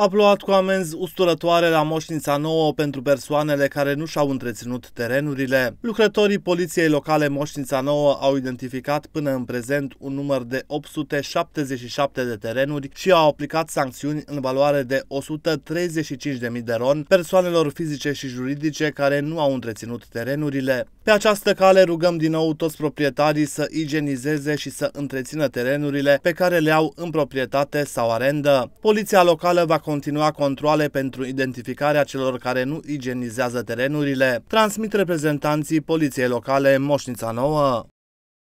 a plouat cu amenzi usturătoare la Moșnița Nouă pentru persoanele care nu și-au întreținut terenurile. Lucrătorii poliției locale Moșnița Nouă au identificat până în prezent un număr de 877 de terenuri și au aplicat sancțiuni în valoare de 135.000 de ron persoanelor fizice și juridice care nu au întreținut terenurile. Pe această cale rugăm din nou toți proprietarii să igienizeze și să întrețină terenurile pe care le au în proprietate sau arendă. Poliția locală va continua controle pentru identificarea celor care nu igienizează terenurile, transmit reprezentanții poliției locale Moșnița Nouă.